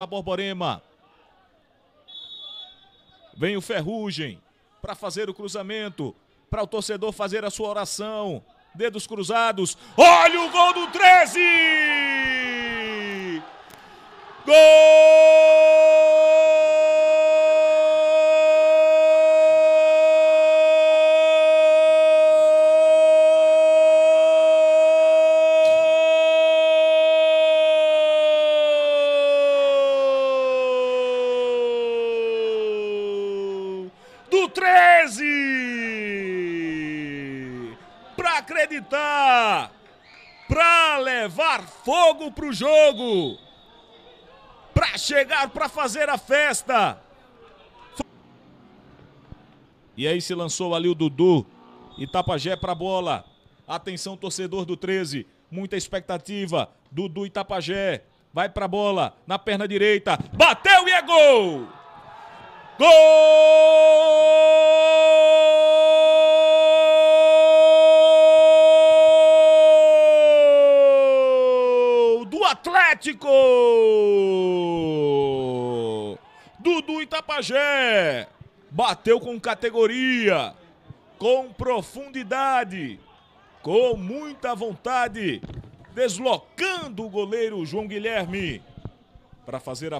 a Borborema. Vem o Ferrugem para fazer o cruzamento, para o torcedor fazer a sua oração. Dedos cruzados. Olha o gol do 13! Gol! 13! Pra acreditar! Pra levar fogo pro jogo! Pra chegar, pra fazer a festa! E aí se lançou ali o Dudu. Itapajé pra bola. Atenção, torcedor do 13. Muita expectativa. Dudu Itapajé. Vai pra bola. Na perna direita. Bateu e é gol! Gol! Atlético! Dudu Itapajé bateu com categoria, com profundidade, com muita vontade, deslocando o goleiro João Guilherme para fazer a